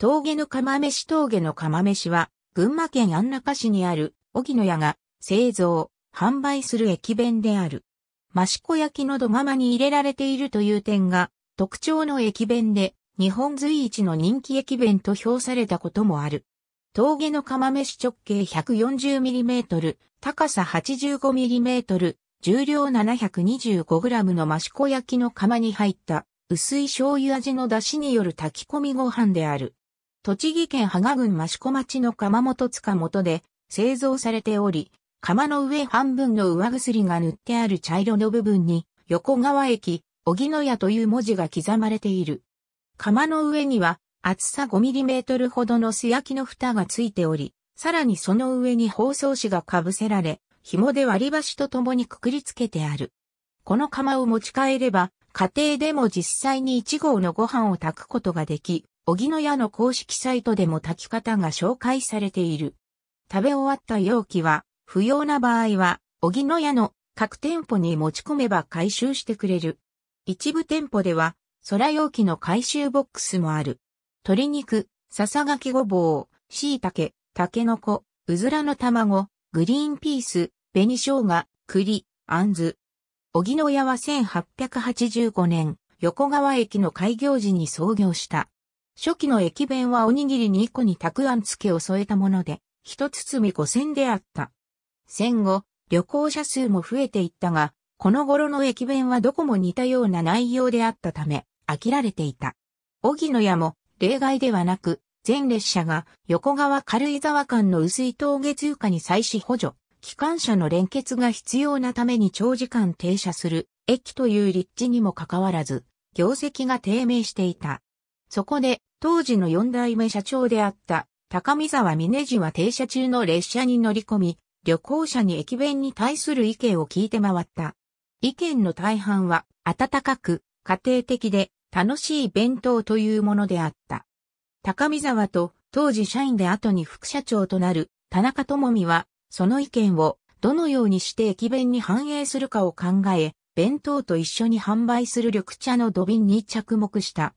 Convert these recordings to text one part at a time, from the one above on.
峠の釜飯峠の釜飯は、群馬県安中市にある、荻野屋が、製造、販売する駅弁である。益子焼きの土釜に入れられているという点が、特徴の駅弁で、日本随一の人気駅弁と評されたこともある。峠の釜飯直径 140mm、高さ 85mm、重量 725g の益子焼きの釜に入った、薄い醤油味の出汁による炊き込みご飯である。栃木県芳賀郡益子町の釜本塚元で製造されており、釜の上半分の上薬が塗ってある茶色の部分に、横川駅、荻野屋という文字が刻まれている。釜の上には、厚さ 5mm ほどの素焼きの蓋がついており、さらにその上に包装紙が被せられ、紐で割り箸とともにくくりつけてある。この釜を持ち帰れば、家庭でも実際に1合のご飯を炊くことができ、小木の屋の公式サイトでも炊き方が紹介されている。食べ終わった容器は、不要な場合は、小木の屋の各店舗に持ち込めば回収してくれる。一部店舗では、空容器の回収ボックスもある。鶏肉、笹きごぼう、椎茸、タケノコ、うずらの卵、グリーンピース、紅生姜、栗、あんず。小木の屋は1885年、横川駅の開業時に創業した。初期の駅弁はおにぎり2個にたくあん付けを添えたもので、一包み五千であった。戦後、旅行者数も増えていったが、この頃の駅弁はどこも似たような内容であったため、飽きられていた。荻野屋も例外ではなく、全列車が横川軽井沢間の薄い峠通過に際し補助、機関車の連結が必要なために長時間停車する駅という立地にもかかわらず、業績が低迷していた。そこで当時の四代目社長であった高見沢峰次は停車中の列車に乗り込み、旅行者に駅弁に対する意見を聞いて回った。意見の大半は温かく、家庭的で楽しい弁当というものであった。高見沢と当時社員で後に副社長となる田中智美は、その意見をどのようにして駅弁に反映するかを考え、弁当と一緒に販売する緑茶の土瓶に着目した。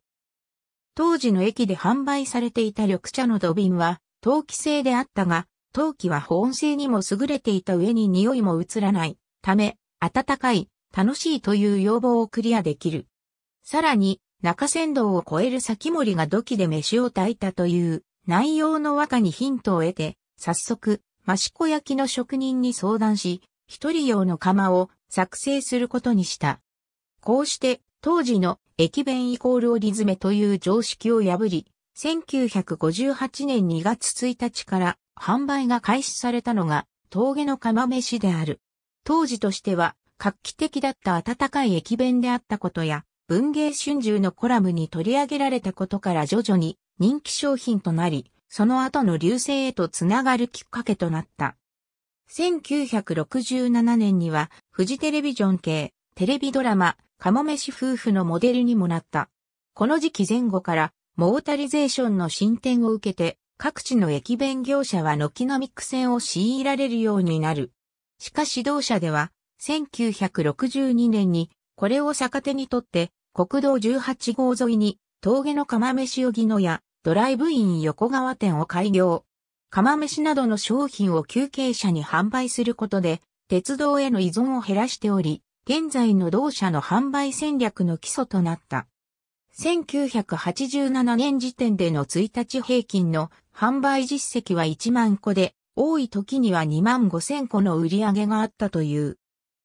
当時の駅で販売されていた緑茶の土瓶は、陶器製であったが、陶器は保温性にも優れていた上に匂いも移らないため、暖かい、楽しいという要望をクリアできる。さらに、中山道を越える先森が土器で飯を炊いたという内容の和歌にヒントを得て、早速、益子焼きの職人に相談し、一人用の釜を作成することにした。こうして、当時の駅弁イコール折り詰めという常識を破り、1958年2月1日から販売が開始されたのが峠の釜飯である。当時としては画期的だった温かい駅弁であったことや、文芸春秋のコラムに取り上げられたことから徐々に人気商品となり、その後の流星へとつながるきっかけとなった。1967年には、フジテレビジョン系、テレビドラマ、釜飯夫婦のモデルにもなった。この時期前後から、モータリゼーションの進展を受けて、各地の駅弁業者は軒並み苦戦を強いられるようになる。しかし同社では、1962年に、これを逆手にとって、国道18号沿いに、峠の釜飯よぎのや、ドライブイン横川店を開業。釜飯などの商品を休憩者に販売することで、鉄道への依存を減らしており、現在の同社の販売戦略の基礎となった。1987年時点での1日平均の販売実績は1万個で、多い時には2万5千個の売り上げがあったという。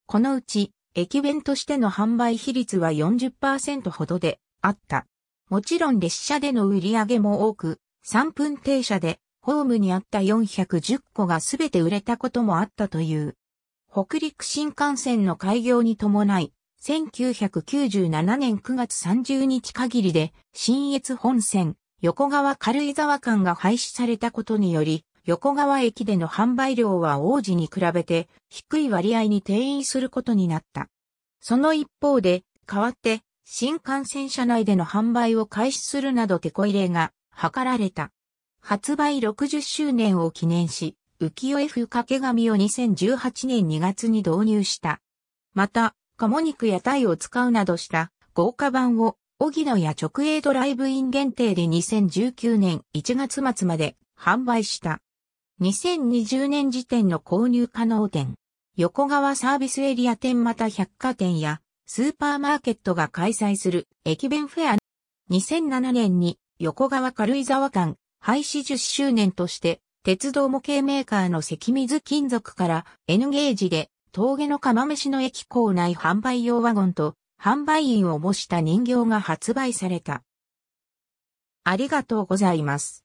このうち、駅弁としての販売比率は40%ほどであった。もちろん列車での売り上げも多く、3分停車でホームにあった410個が全て売れたこともあったという。北陸新幹線の開業に伴い、1997年9月30日限りで、新越本線、横川軽井沢間が廃止されたことにより、横川駅での販売量は王子に比べて低い割合に定員することになった。その一方で、代わって新幹線車内での販売を開始するなど手こ入れが図られた。発売60周年を記念し、浮世絵風掛け紙を2018年2月に導入した。また、鴨肉や鯛を使うなどした豪華版を、荻野や直営ドライブイン限定で2019年1月末まで販売した。2020年時点の購入可能店、横川サービスエリア店また百貨店やスーパーマーケットが開催する駅弁フェア。2007年に横川軽井沢間廃止10周年として鉄道模型メーカーの関水金属から N ゲージで峠の釜飯の駅構内販売用ワゴンと販売員を模した人形が発売された。ありがとうございます。